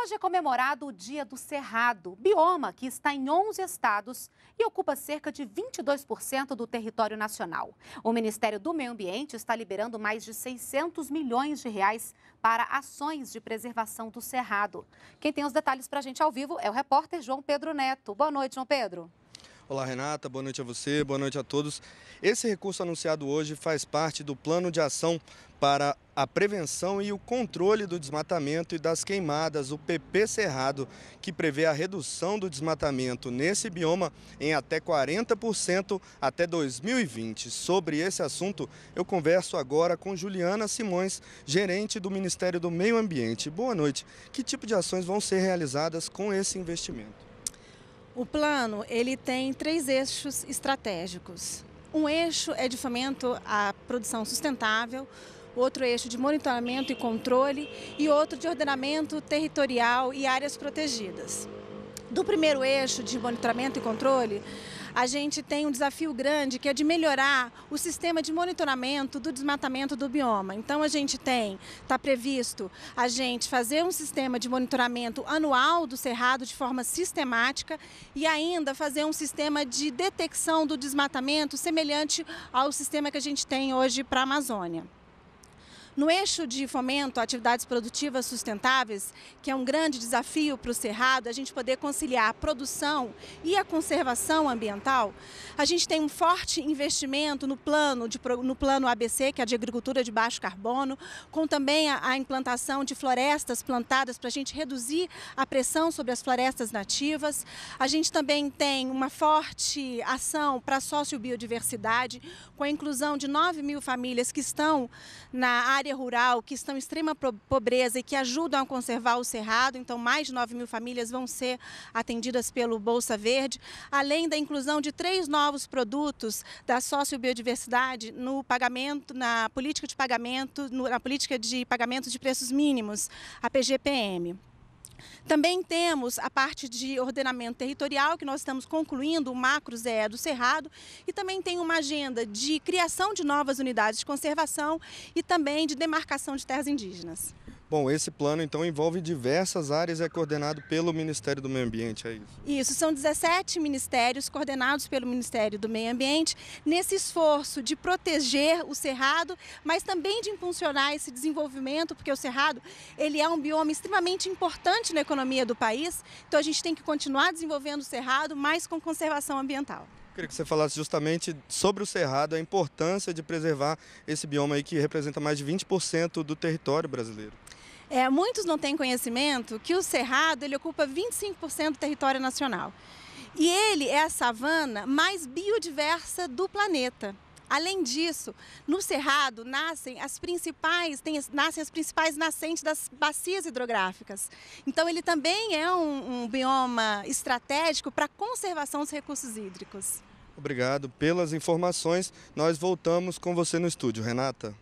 Hoje é comemorado o Dia do Cerrado, bioma que está em 11 estados e ocupa cerca de 22% do território nacional. O Ministério do Meio Ambiente está liberando mais de 600 milhões de reais para ações de preservação do cerrado. Quem tem os detalhes para a gente ao vivo é o repórter João Pedro Neto. Boa noite, João Pedro. Olá, Renata. Boa noite a você, boa noite a todos. Esse recurso anunciado hoje faz parte do plano de ação para a prevenção e o controle do desmatamento e das queimadas, o PP Cerrado, que prevê a redução do desmatamento nesse bioma em até 40% até 2020. Sobre esse assunto, eu converso agora com Juliana Simões, gerente do Ministério do Meio Ambiente. Boa noite. Que tipo de ações vão ser realizadas com esse investimento? O plano ele tem três eixos estratégicos. Um eixo é de fomento à produção sustentável, outro eixo de monitoramento e controle e outro de ordenamento territorial e áreas protegidas do primeiro eixo de monitoramento e controle, a gente tem um desafio grande que é de melhorar o sistema de monitoramento do desmatamento do bioma. Então a gente tem, está previsto a gente fazer um sistema de monitoramento anual do cerrado de forma sistemática e ainda fazer um sistema de detecção do desmatamento semelhante ao sistema que a gente tem hoje para a Amazônia. No eixo de fomento a atividades produtivas sustentáveis, que é um grande desafio para o Cerrado, a gente poder conciliar a produção e a conservação ambiental, a gente tem um forte investimento no plano, de, no plano ABC, que é de agricultura de baixo carbono, com também a, a implantação de florestas plantadas para a gente reduzir a pressão sobre as florestas nativas. A gente também tem uma forte ação para a sociobiodiversidade, com a inclusão de 9 mil famílias que estão na área área rural, que estão em extrema pobreza e que ajudam a conservar o cerrado, então mais de 9 mil famílias vão ser atendidas pelo Bolsa Verde, além da inclusão de três novos produtos da sociobiodiversidade no pagamento, na política de pagamento, na política de pagamento de preços mínimos, a PGPM. Também temos a parte de ordenamento territorial, que nós estamos concluindo o macro Zé do Cerrado, e também tem uma agenda de criação de novas unidades de conservação e também de demarcação de terras indígenas. Bom, esse plano então envolve diversas áreas e é coordenado pelo Ministério do Meio Ambiente, é isso? Isso, são 17 ministérios coordenados pelo Ministério do Meio Ambiente nesse esforço de proteger o cerrado, mas também de impulsionar esse desenvolvimento, porque o cerrado, ele é um bioma extremamente importante na economia do país. Então a gente tem que continuar desenvolvendo o cerrado, mas com conservação ambiental. Eu queria que você falasse justamente sobre o Cerrado, a importância de preservar esse bioma aí que representa mais de 20% do território brasileiro. É, muitos não têm conhecimento que o cerrado ele ocupa 25% do território nacional. E ele é a savana mais biodiversa do planeta. Além disso, no Cerrado nascem as principais, tem, nascem as principais nascentes das bacias hidrográficas. Então, ele também é um, um bioma estratégico para a conservação dos recursos hídricos. Obrigado pelas informações. Nós voltamos com você no estúdio, Renata.